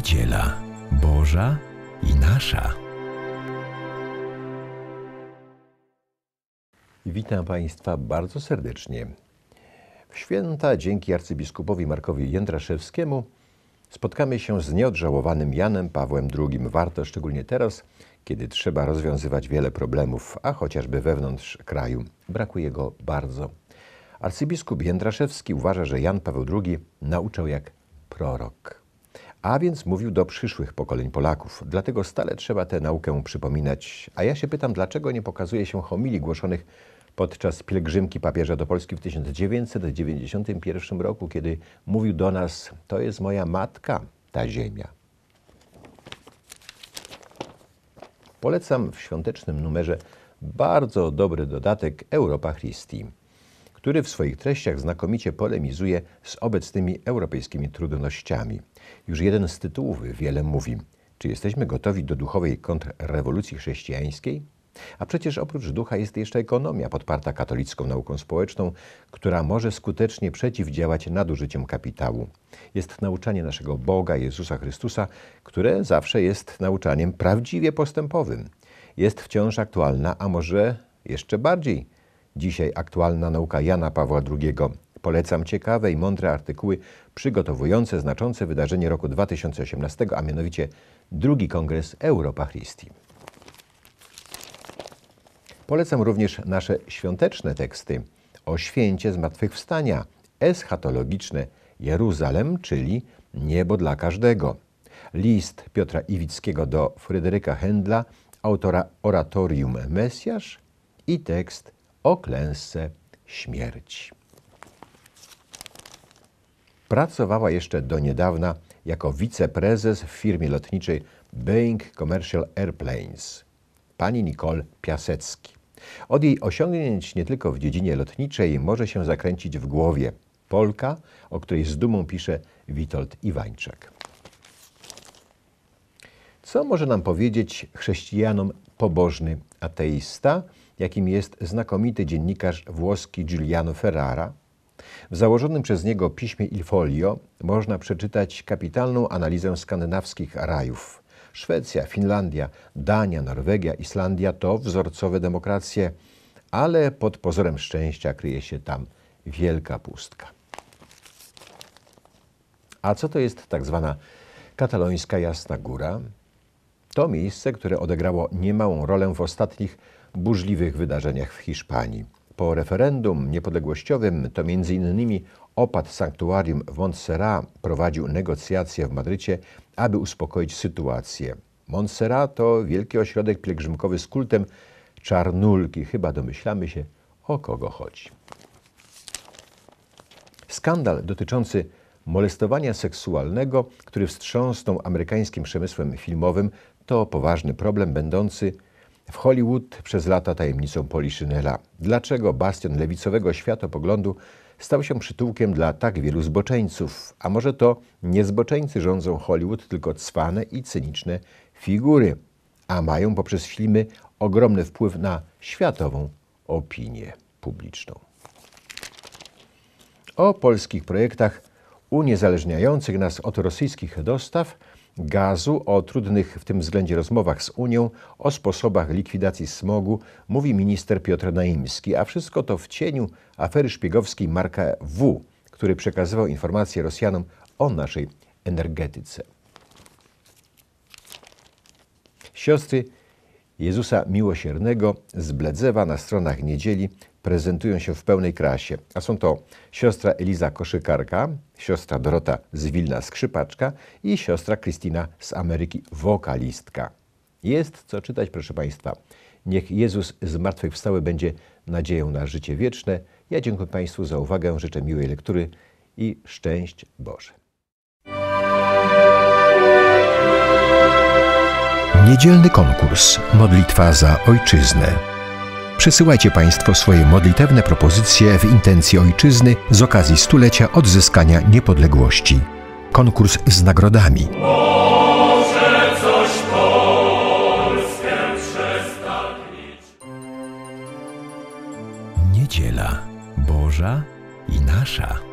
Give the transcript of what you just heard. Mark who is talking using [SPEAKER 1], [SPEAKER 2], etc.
[SPEAKER 1] niedziela, Boża i nasza. Witam Państwa bardzo serdecznie. W święta dzięki arcybiskupowi Markowi Jędraszewskiemu spotkamy się z nieodżałowanym Janem Pawłem II. Warto szczególnie teraz, kiedy trzeba rozwiązywać wiele problemów, a chociażby wewnątrz kraju. Brakuje go bardzo. Arcybiskup Jędraszewski uważa, że Jan Paweł II nauczał jak prorok a więc mówił do przyszłych pokoleń Polaków. Dlatego stale trzeba tę naukę przypominać. A ja się pytam, dlaczego nie pokazuje się homilii głoszonych podczas pielgrzymki papieża do Polski w 1991 roku, kiedy mówił do nas: To jest moja matka, ta ziemia. Polecam w świątecznym numerze bardzo dobry dodatek Europa Christi który w swoich treściach znakomicie polemizuje z obecnymi europejskimi trudnościami. Już jeden z tytułów wiele mówi. Czy jesteśmy gotowi do duchowej kontrrewolucji chrześcijańskiej? A przecież oprócz ducha jest jeszcze ekonomia podparta katolicką nauką społeczną, która może skutecznie przeciwdziałać nadużyciom kapitału. Jest nauczanie naszego Boga, Jezusa Chrystusa, które zawsze jest nauczaniem prawdziwie postępowym. Jest wciąż aktualna, a może jeszcze bardziej Dzisiaj aktualna nauka Jana Pawła II. Polecam ciekawe i mądre artykuły przygotowujące znaczące wydarzenie roku 2018, a mianowicie II Kongres Europa Christi. Polecam również nasze świąteczne teksty o święcie zmartwychwstania, eschatologiczne Jeruzalem, czyli niebo dla każdego. List Piotra Iwickiego do Fryderyka Händla, autora oratorium Mesjasz i tekst o klęsce śmierci. Pracowała jeszcze do niedawna jako wiceprezes w firmie lotniczej Boeing Commercial Airplanes, pani Nicole Piasecki. Od jej osiągnięć nie tylko w dziedzinie lotniczej może się zakręcić w głowie Polka, o której z dumą pisze Witold Iwańczak. Co może nam powiedzieć chrześcijanom pobożny ateista, jakim jest znakomity dziennikarz włoski Giuliano Ferrara? W założonym przez niego piśmie Il Folio można przeczytać kapitalną analizę skandynawskich rajów. Szwecja, Finlandia, Dania, Norwegia, Islandia to wzorcowe demokracje, ale pod pozorem szczęścia kryje się tam wielka pustka. A co to jest tak zwana katalońska Jasna Góra? To miejsce, które odegrało niemałą rolę w ostatnich burzliwych wydarzeniach w Hiszpanii. Po referendum niepodległościowym to m.in. opat sanktuarium w Montserrat prowadził negocjacje w Madrycie, aby uspokoić sytuację. Montserrat to wielki ośrodek pielgrzymkowy z kultem czarnulki. Chyba domyślamy się, o kogo chodzi. Skandal dotyczący molestowania seksualnego, który wstrząsnął amerykańskim przemysłem filmowym, to poważny problem będący w Hollywood przez lata tajemnicą Poliszynela. Dlaczego bastion lewicowego światopoglądu stał się przytułkiem dla tak wielu zboczeńców? A może to nie zboczeńcy rządzą Hollywood, tylko cwane i cyniczne figury, a mają poprzez filmy ogromny wpływ na światową opinię publiczną. O polskich projektach uniezależniających nas od rosyjskich dostaw gazu, o trudnych w tym względzie rozmowach z Unią, o sposobach likwidacji smogu, mówi minister Piotr Naimski, a wszystko to w cieniu afery szpiegowskiej marka W, który przekazywał informacje Rosjanom o naszej energetyce. Siostry Jezusa Miłosiernego z Bledzewa na stronach niedzieli prezentują się w pełnej krasie. A są to siostra Eliza Koszykarka, siostra Dorota z Wilna skrzypaczka i siostra Krystyna z Ameryki wokalistka. Jest co czytać, proszę Państwa. Niech Jezus zmartwychwstały będzie nadzieją na życie wieczne. Ja dziękuję Państwu za uwagę, życzę miłej lektury i szczęść Boże. Niedzielny konkurs. Modlitwa za ojczyznę. Przesyłajcie Państwo swoje modlitewne propozycje w intencji ojczyzny z okazji stulecia odzyskania niepodległości. Konkurs z nagrodami. Niedziela Boża i nasza.